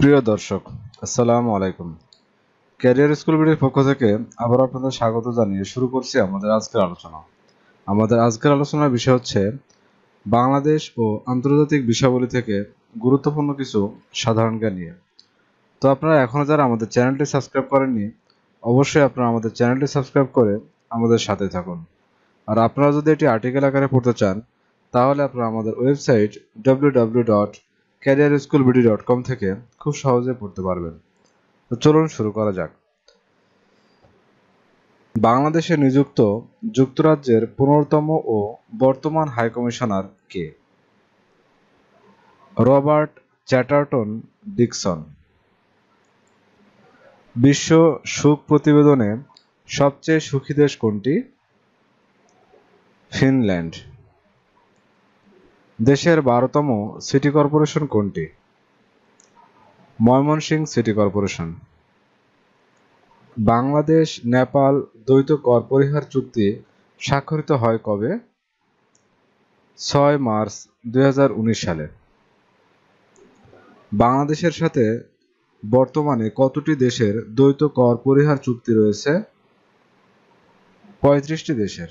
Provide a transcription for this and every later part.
প্রিয় দর্শক আসসালামু আলাইকুম ক্যারিয়ার স্কুল বিডির পক্ষ থেকে আবার আপনাদের স্বাগত জানিয়ে শুরু করছি আমাদের আজকের আলোচনা আমাদের আজকের আলোচনার বিষয় হচ্ছে বাংলাদেশ ও আন্তর্জাতিক বিষয়াবলী থেকে গুরুত্বপূর্ণ কিছু সাধারণ জ্ঞান নিয়ে তো আপনারা এখনও যারা আমাদের চ্যানেলটি সাবস্ক্রাইব করেননি অবশ্যই আপনারা আমাদের চ্যানেলটি সাবস্ক্রাইব করে আমাদের সাথে থাকুন আর আপনারা যদি এটি আর্টিকেল আকারে পড়তে চান তাহলে আপনারা আমাদের website W career school BD dot com থেকে খুব সহজে পড়তে পারবেন তো চলুন শুরু করা যাক বাংলাদেশে নিযুক্ত যুক্তরাজ্যের পুনরতম ও বর্তমান হাইকমিশনার কে রবার্ট চ্যাটার্টন ডিকসন বিশ্ব সুখ প্রতিবেদনে সবচেয়ে সুখী দেশ কোনটি ফিনল্যান্ড দেশের বারোতম সিটি কর্পোরেশন কোনটি ময়মনসিংহ সিটি কর্পোরেশন বাংলাদেশ নেপাল দ্বৈত কর পরিহার চুক্তি স্বাক্ষরিত হয় কবে ছয় মার্চ দুই সালে বাংলাদেশের সাথে বর্তমানে কতটি দেশের দ্বৈত কর পরিহার চুক্তি রয়েছে পঁয়ত্রিশটি দেশের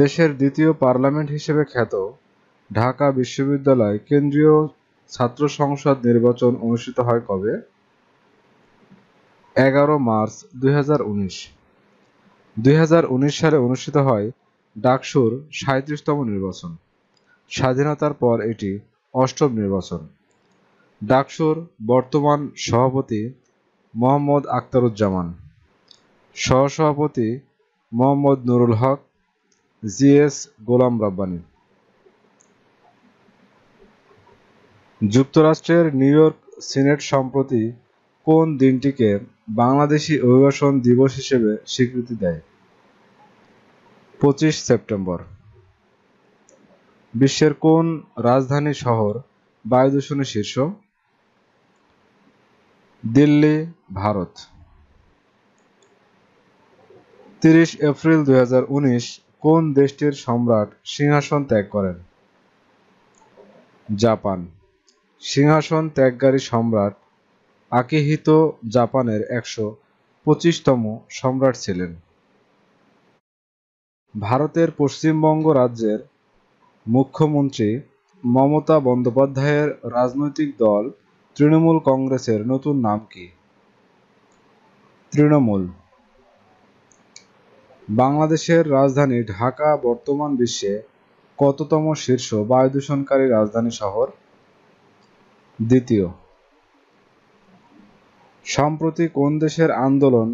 দেশের দ্বিতীয় পার্লামেন্ট হিসেবে খ্যাত ঢাকা বিশ্ববিদ্যালয় কেন্দ্রীয় ছাত্র সংসদ নির্বাচন অনুষ্ঠিত হয় কবে এগারো মার্চ দুই হাজার সালে অনুষ্ঠিত হয় ডাকসুর সাঁত্রিশতম নির্বাচন স্বাধীনতার পর এটি অষ্টম নির্বাচন ডাকসুর বর্তমান সভাপতি মোহাম্মদ আখতারুজ্জামান সহসভাপতি মোহাম্মদ নুরুল হক জি এস গোলাম রাব্বানি যুক্তরাষ্ট্রের নিউ ইয়র্ক সিনেট সম্প্রতি কোন দিনটিকে বাংলাদেশি অভিবাসন দিবস হিসেবে স্বীকৃতি দেয় পঁচিশ সেপ্টেম্বর বিশ্বের কোন রাজধানী শহর বায়ু দূষণের শীর্ষ দিল্লি ভারত তিরিশ এপ্রিল দুই কোন দেশটির সম্রাট সিংহাসন ত্যাগ করেন জাপান সিংহাসন ত্যাগকারী সম্রাট আকিহিত জাপানের একশো পঁচিশতম সম্রাট ছিলেন ভারতের পশ্চিমবঙ্গ রাজ্যের মুখ্যমন্ত্রী মমতা বন্দ্যোপাধ্যায়ের রাজনৈতিক দল তৃণমূল কংগ্রেসের নতুন নাম কি তৃণমূল বাংলাদেশের রাজধানী ঢাকা বর্তমান বিশ্বে কততম শীর্ষ বায়ু দূষণকারী রাজধানী শহর দ্বিতীয় সম্প্রতি কোন দেশের আন্দোলন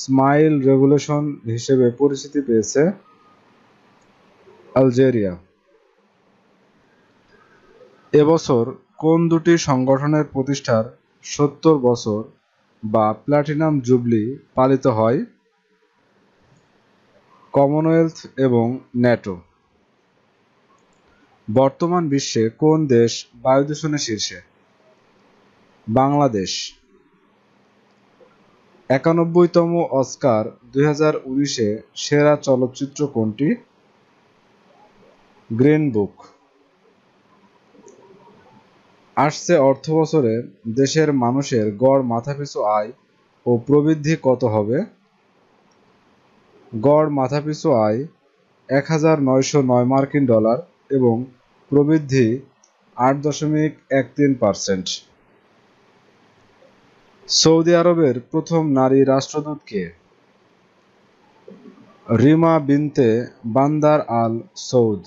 স্মাইল রেভলিউশন হিসেবে পরিচিতি পেয়েছে আলজেরিয়া এবছর কোন দুটি সংগঠনের প্রতিষ্ঠার সত্তর বছর বা প্ল্যাটিনাম জুবলি পালিত হয় কমনওয়েলথ এবং ন্যাটো বর্তমান বিশ্বে কোন দেশ বায়ু দূষণে শীর্ষে বাংলাদেশ একানব্বইতম অস্কার দুই হাজার উনিশে সেরা চলচ্চিত্র কোনটি গ্রিন বুক আসছে অর্থ বছরে দেশের মানুষের গড় মাথাপিছু আয় ও প্রবৃদ্ধি কত হবে গড় মাথাপিছু আয় এক হাজার নয়শো নয় মার্কিন ডলার এবং প্রবৃদ্ধি আট দশমিক এক তিন পারসেন্ট সৌদি আরবের প্রথম নারী রাষ্ট্রদূত কে রিমা বিনতে বান্দার আল সৌদ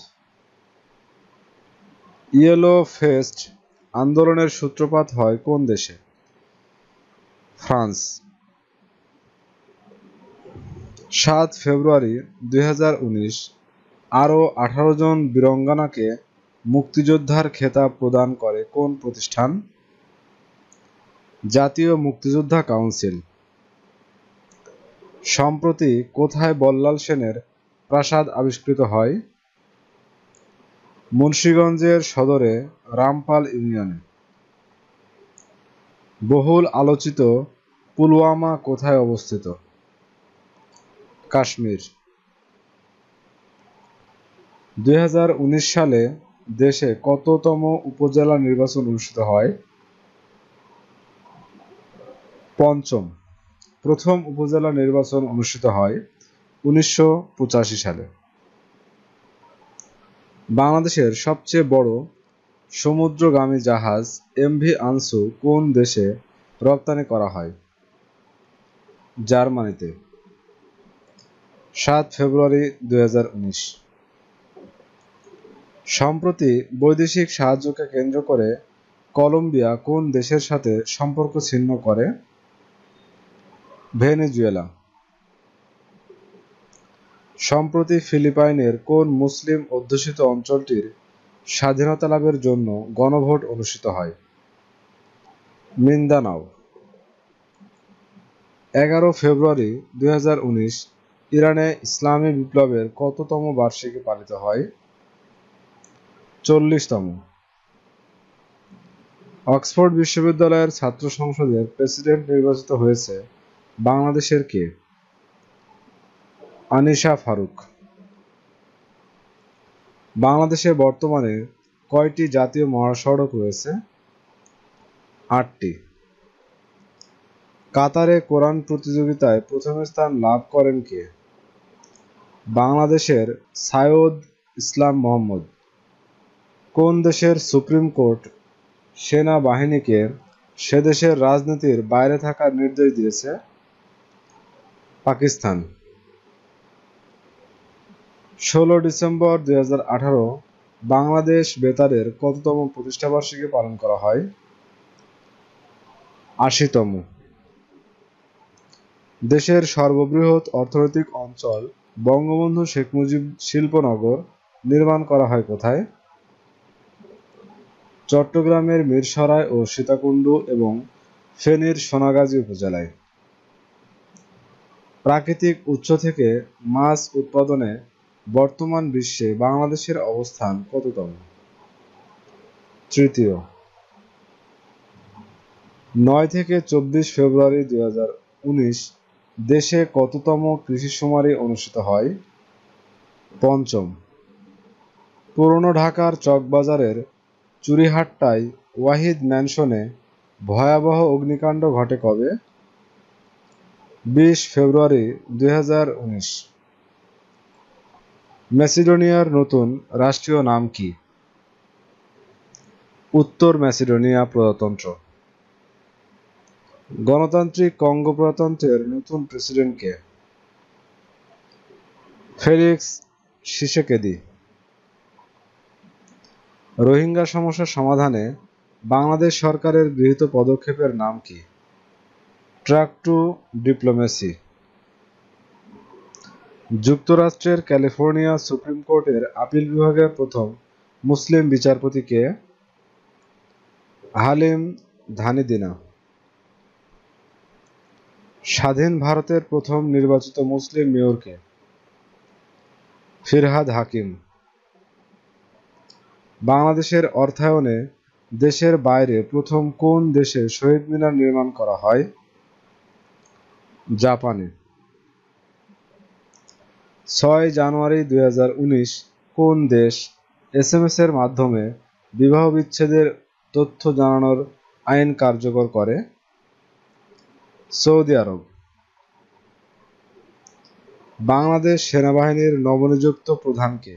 ইয়েলো ফেস্ট আন্দোলনের সূত্রপাত হয় কোন দেশে ফ্রান্স সাত ফেব্রুয়ারি দুই আরও আঠারো জন বীরঙ্গনাকে মুক্তিযোদ্ধার খেতাব প্রদান করে কোন প্রতিষ্ঠান জাতীয় মুক্তিযোদ্ধা কাউন্সিল সম্প্রতি কোথায় বল্লাল সেনের প্রাসাদ আবিষ্কৃত হয় মুন্সীগঞ্জের সদরে রামপাল ইউনিয়নে বহুল আলোচিত পুলওয়ামা কোথায় অবস্থিত কাশ্মীর দুই সালে দেশে কততম উপজেলা নির্বাচন অনুষ্ঠিত হয় পঞ্চম প্রথম উপজেলা নির্বাচন অনুষ্ঠিত হয় উনিশশো সালে বাংলাদেশের সবচেয়ে বড় সমুদ্রগামী জাহাজ এমভি আনসু কোন দেশে রপ্তানি করা হয় জার্মানিতে সাত ফেব্রুয়ারি দুই সম্প্রতি বৈদেশিক সাহায্যকে কেন্দ্র করে কলম্বিয়া কোন দেশের সাথে সম্পর্ক ছিন্ন করে ভেনেজুয়েলা সম্প্রতি ফিলিপাইনের কোন মুসলিম অধ্যুষিত অঞ্চলটির স্বাধীনতা লাভের জন্য গণভোট অনুষ্ঠিত হয় মিন্দানাও এগারো ফেব্রুয়ারি দুই ইরানে ইসলামী বিপ্লবের কততম বার্ষিকী পালিত হয় চল্লিশতম অক্সফোর্ড বিশ্ববিদ্যালয়ের ছাত্র সংসদের প্রেসিডেন্ট নির্বাচিত হয়েছে বাংলাদেশের কে আনিশা ফারুক বাংলাদেশে বর্তমানে কয়টি জাতীয় মহাসড়ক রয়েছে আটটি কাতারে কোরআন প্রতিযোগিতায় প্রথম স্থান লাভ করেন কে বাংলাদেশের সায়দ ইসলাম মোহাম্মদ কোন দেশের সুপ্রিম কোর্ট সেনা বাহিনীকে সে দেশের রাজনীতির বাইরে থাকার নির্দেশ দিয়েছে পাকিস্তান ষোলো ডিসেম্বর দুই বাংলাদেশ বেতারের কততম প্রতিষ্ঠাবার্ষিকী পালন করা হয় আশিতম দেশের সর্ববৃহৎ অর্থনৈতিক অঞ্চল বঙ্গবন্ধু শেখ মুজিব শিল্পনগর নির্মাণ করা হয় কোথায় চট্টগ্রামের মিরসরাই ও সীতাকুণ্ড এবং ফেনীর সোনাগাজী উপজেলায় প্রাকৃতিক উৎস থেকে মাছ উৎপাদনে বর্তমান বিশ্বে বাংলাদেশের অবস্থান কততম তৃতীয় নয় থেকে চব্বিশ ফেব্রুয়ারি দুই দেশে কততম কৃষি সুমারি অনুষ্ঠিত হয় পঞ্চম পুরনো ঢাকার চকবাজারের চুরিহাট্টায় ওয়াহিদ ম্যানশনে ভয়াবহ অগ্নিকাণ্ড ঘটে কবে বিশ ফেব্রুয়ারি দুই ম্যাসিডোনিয়ার নতুন রাষ্ট্রীয় নাম কি উত্তর ম্যাসিডোনিয়া প্রজাতন্ত্র গণতান্ত্রিক কঙ্গো প্রজাতন্ত্রের নতুন প্রেসিডেন্টকে ফেলিক্স শিশেকেদি রোহিঙ্গা সমস্যা সমাধানে বাংলাদেশ সরকারের গৃহীত পদক্ষেপের নাম কি ট্রাক টু ডিপ্লোমেসি যুক্তরাষ্ট্রের ক্যালিফোর্নিয়া সুপ্রিম কোর্টের আপিল বিভাগের প্রথম মুসলিম বিচারপতিকে হালিম ধানিদিনা স্বাধীন ভারতের প্রথম নির্বাচিত মুসলিম মেয়রকে ফিরহাদ হাকিম বাংলাদেশের অর্থায়নে দেশের বাইরে প্রথম কোন দেশে শহীদ মিনার নির্মাণ করা হয় জাপানে ছয় জানুয়ারি দুই কোন দেশ এস এম এস এর মাধ্যমে বিবাহ বিচ্ছেদের তথ্য জানানোর আইন কার্যকর করে সৌদি আরব বাংলাদেশ সেনাবাহিনীর নবনিযুক্ত প্রধানকে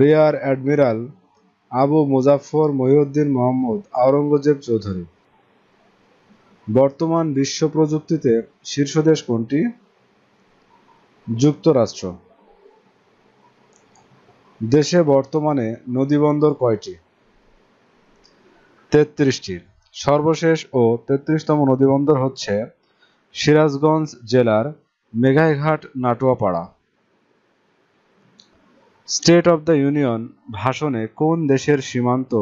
রিয়ার অ্যাডমিরাল আবু মুজাফর মহিউদ্দিন মোহাম্মদ আওরঙ্গজেব চৌধুরী বর্তমান বিশ্ব প্রযুক্তিতে শীর্ষ দেশ কোনটি যুক্তরাষ্ট্র দেশে বর্তমানে নদীবন্দর কয়টি তেত্রিশটির সর্বশেষ ও তেত্রিশতম নদীবন্দর হচ্ছে সিরাজগঞ্জ জেলার Meghaighat Natuapara state of the union ভাষণে কোন দেশের সীমান্ত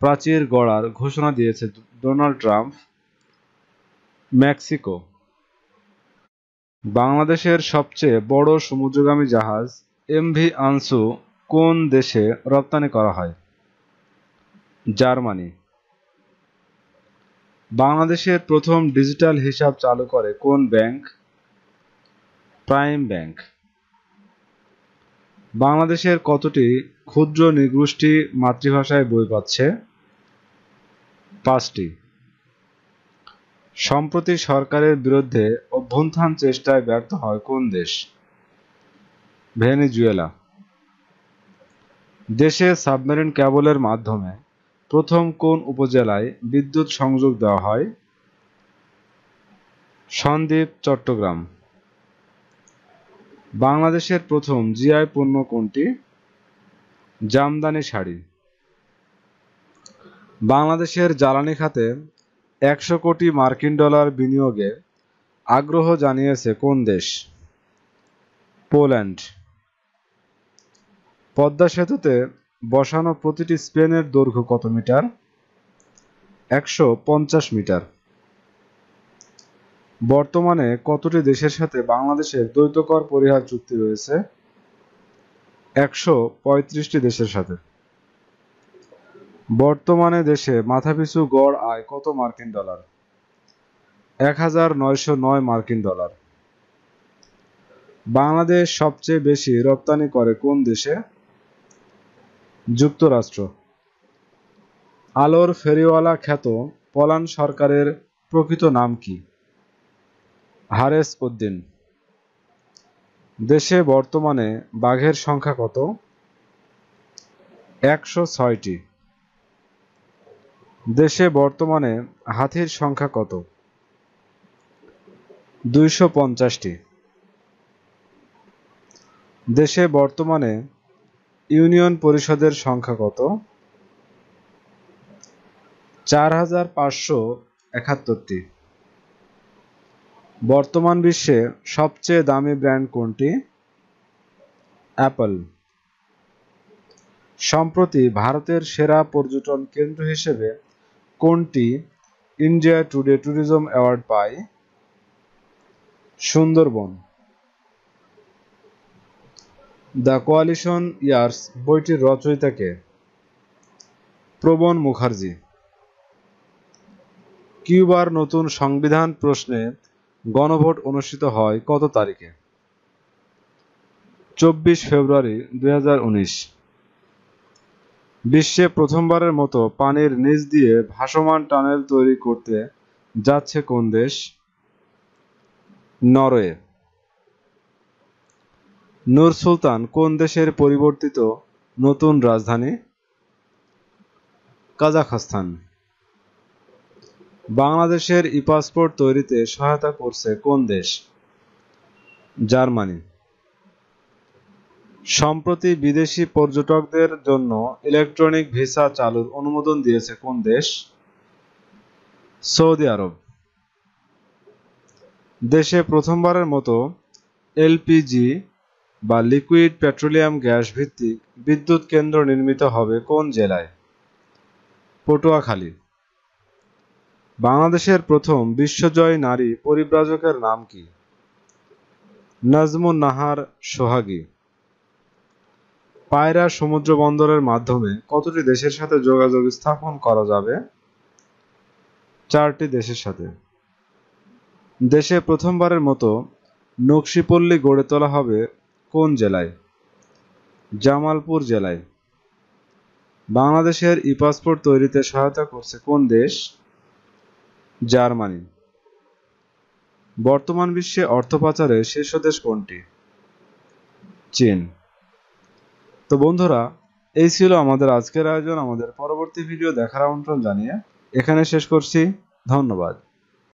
প্রাচীর গড়ার ঘোষণা দিয়েছে ডোনাল্ড ট্রাম্প মেক্সিকো বাংলাদেশের সবচেয়ে বড় সমুদ্রগামী জাহাজ এমভি আনসু কোন দেশে রপ্তানি করা হয় জার্মানি বাংলাদেশের প্রথম ডিজিটাল হিসাব চালু করে কোন ব্যাংক প্রাইম ব্যাংক বাংলাদেশের কতটি ক্ষুদ্র নিগোষ্ঠী মাতৃভাষায় বই পাচ্ছে পাঁচটি সম্প্রতি সরকারের বিরুদ্ধে অভ্যন্থান চেষ্টায় ব্যর্থ হয় কোন দেশ ভেনেজুয়েলা দেশে সাবমেরিন ক্যাবলের মাধ্যমে প্রথম কোন উপজেলায় বিদ্যুৎ সংযোগ দেওয়া হয় সন্দ্বীপ চট্টগ্রাম বাংলাদেশের প্রথম জিআই পণ্য কোনটি জামদানি শাড়ি বাংলাদেশের জ্বালানি খাতে একশো কোটি মার্কিন ডলার বিনিয়োগে আগ্রহ জানিয়েছে কোন দেশ পোল্যান্ড পদ্মা সেতুতে বসানো প্রতিটি স্পেনের দৈর্ঘ্য কত মিটার একশো মিটার বর্তমানে কতটি দেশের সাথে বাংলাদেশের দ্বৈতকর পরিহার চুক্তি রয়েছে একশো পঁয়ত্রিশটি দেশের সাথে বর্তমানে দেশে মাথাপিছু গড় আয় কত মার্কিন ডলার এক হাজার নয়শো নয় মার্কিন ডলার বাংলাদেশ সবচেয়ে বেশি রপ্তানি করে কোন দেশে যুক্তরাষ্ট্র আলোর ফেরিওয়ালা খ্যাত পলান সরকারের প্রকৃত নাম কি হারেস উদ্দিন দেশে বর্তমানে বাঘের সংখ্যা কত একশো ছয়টি দেশে বর্তমানে হাতির সংখ্যা কত দুইশো পঞ্চাশটি দেশে বর্তমানে ইউনিয়ন পরিষদের সংখ্যা কত চার হাজার পাঁচশো একাত্তরটি বর্তমান বিশ্বে সবচেয়ে দামি ব্র্যান্ড কোনটি অ্যাপল সম্প্রতি ভারতের সেরা পর্যটন কেন্দ্র হিসেবে কোনটি ইন্ডিয়া টুডে ট্যুরিজম অ্যাওয়ার্ড পায় সুন্দরবন দ্য কোয়ালিশন ইয়ার্স বইটির রচয়িতাকে প্রবণ মুখার্জি কিউবার নতুন সংবিধান প্রশ্নে গণভোট অনুষ্ঠিত হয় কত তারিখে চব্বিশ ফেব্রুয়ারি দুই বিশ্বে প্রথমবারের মতো পানির নিচ দিয়ে ভাসমান টানেল তৈরি করতে যাচ্ছে কোন দেশ নরওয়ে নূর সুলতান কোন দেশের পরিবর্তিত নতুন রাজধানী কাজাখস্তান বাংলাদেশের ই পাসপোর্ট তৈরিতে সহায়তা করছে কোন দেশ জার্মানি সম্প্রতি বিদেশি পর্যটকদের জন্য ইলেকট্রনিক ভিসা চালুর অনুমোদন দিয়েছে কোন দেশ সৌদি আরব দেশে প্রথমবারের মতো এলপিজি বা লিকুইড পেট্রোলিয়াম গ্যাস ভিত্তিক বিদ্যুৎ কেন্দ্র নির্মিত হবে কোন জেলায় পটুয়াখালী বাংলাদেশের প্রথম বিশ্বজয় নারী পরিব্রাজকের নাম কি নাজমুন নাহার সোহাগী পায়রা সমুদ্র বন্দরের মাধ্যমে কতটি দেশের সাথে যোগাযোগ স্থাপন করা যাবে চারটি দেশের সাথে দেশে প্রথমবারের মতো নকশিপল্লী গড়ে তোলা হবে কোন জেলায় জামালপুর জেলায় বাংলাদেশের ই পাসপোর্ট তৈরিতে সহায়তা করছে কোন দেশ জার্মানি বর্তমান বিশ্বে অর্থ পাচারের শীর্ষ দেশ কোনটি চীন তো বন্ধুরা এই ছিল আমাদের আজকের আয়োজন আমাদের পরবর্তী ভিডিও দেখার আমন্ত্রণ জানিয়ে এখানে শেষ করছি ধন্যবাদ